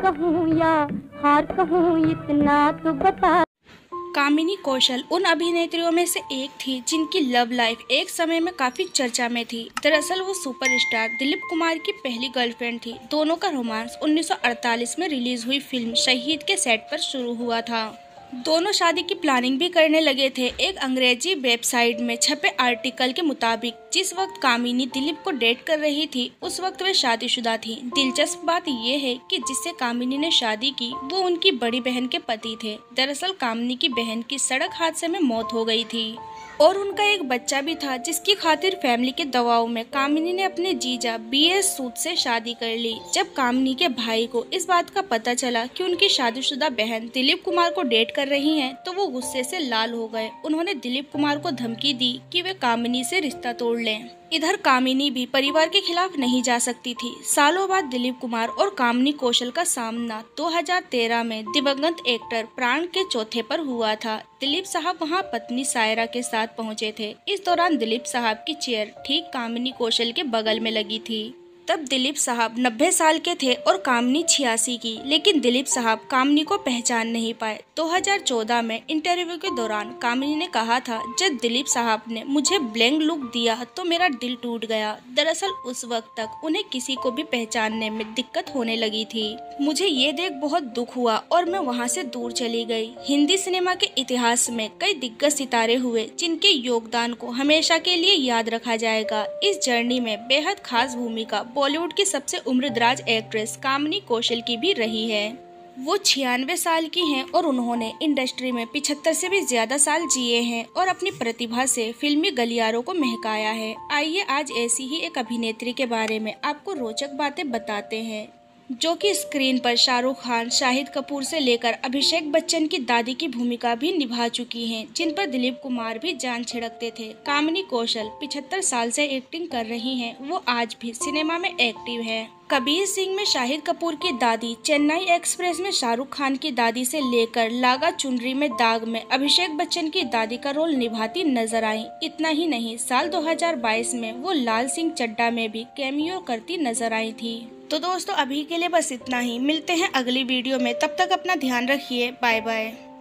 कहूँ या हार कहूँ इतना तो बता कामिनी कौशल उन अभिनेत्रियों में से एक थी जिनकी लव लाइफ एक समय में काफी चर्चा में थी दरअसल वो सुपरस्टार दिलीप कुमार की पहली गर्लफ्रेंड थी दोनों का रोमांस 1948 में रिलीज हुई फिल्म शहीद के सेट पर शुरू हुआ था दोनों शादी की प्लानिंग भी करने लगे थे एक अंग्रेजी वेबसाइट में छपे आर्टिकल के मुताबिक जिस वक्त कामिनी दिलीप को डेट कर रही थी उस वक्त वे शादीशुदा थी दिलचस्प बात यह है कि जिससे कामिनी ने शादी की वो उनकी बड़ी बहन के पति थे दरअसल कामिनी की बहन की सड़क हादसे में मौत हो गई थी और उनका एक बच्चा भी था जिसकी खातिर फैमिली के दबाव में कामिनी ने अपने जीजा बी एस सूद से शादी कर ली जब कामिनी के भाई को इस बात का पता चला कि उनकी शादीशुदा बहन दिलीप कुमार को डेट कर रही हैं, तो वो गुस्से से लाल हो गए उन्होंने दिलीप कुमार को धमकी दी कि वे कामिनी से रिश्ता तोड़ लें इधर कामिनी भी परिवार के खिलाफ नहीं जा सकती थी सालों बाद दिलीप कुमार और कामिनी कौशल का सामना 2013 में दिवंगत एक्टर प्राण के चौथे पर हुआ था दिलीप साहब वहां पत्नी सायरा के साथ पहुंचे थे इस दौरान दिलीप साहब की चेयर ठीक कामिनी कौशल के बगल में लगी थी तब दिलीप साहब नब्बे साल के थे और कामनी छियासी की लेकिन दिलीप साहब कामनी को पहचान नहीं पाए 2014 में इंटरव्यू के दौरान कामनी ने कहा था जब दिलीप साहब ने मुझे ब्लैंक लुक दिया तो मेरा दिल टूट गया दरअसल उस वक्त तक उन्हें किसी को भी पहचानने में दिक्कत होने लगी थी मुझे ये देख बहुत दुख हुआ और मैं वहाँ से दूर चली गई हिंदी सिनेमा के इतिहास में कई दिग्गज सितारे हुए जिनके योगदान को हमेशा के लिए याद रखा जाएगा इस जर्नी में बेहद खास भूमिका बॉलीवुड की सबसे उम्रदराज एक्ट्रेस कामनी कौशल की भी रही है वो छियानवे साल की हैं और उन्होंने इंडस्ट्री में पिछहत्तर से भी ज्यादा साल जिए हैं और अपनी प्रतिभा से फिल्मी गलियारों को महकाया है आइए आज ऐसी ही एक अभिनेत्री के बारे में आपको रोचक बातें बताते हैं जो कि स्क्रीन पर शाहरुख खान शाहिद कपूर से लेकर अभिषेक बच्चन की दादी की भूमिका भी निभा चुकी हैं जिन पर दिलीप कुमार भी जान छिड़कते थे कामिनी कौशल 75 साल से एक्टिंग कर रही हैं वो आज भी सिनेमा में एक्टिव हैं कबीर सिंह में शाहिद कपूर की दादी चेन्नई एक्सप्रेस में शाहरुख खान की दादी से लेकर लागा चुनरी में दाग में अभिषेक बच्चन की दादी का रोल निभाती नजर आई इतना ही नहीं साल 2022 में वो लाल सिंह चड्डा में भी कैमियो करती नजर आई थी तो दोस्तों अभी के लिए बस इतना ही मिलते हैं अगली वीडियो में तब तक अपना ध्यान रखिए बाय बाय